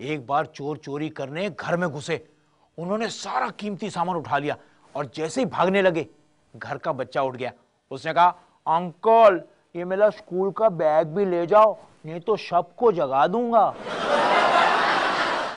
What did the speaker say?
एक बार चोर चोरी करने घर में घुसे उन्होंने सारा कीमती सामान उठा लिया और जैसे ही भागने लगे घर का बच्चा उठ गया उसने कहा अंकल ये मेरा स्कूल का बैग भी ले जाओ नहीं तो सबको जगा दूंगा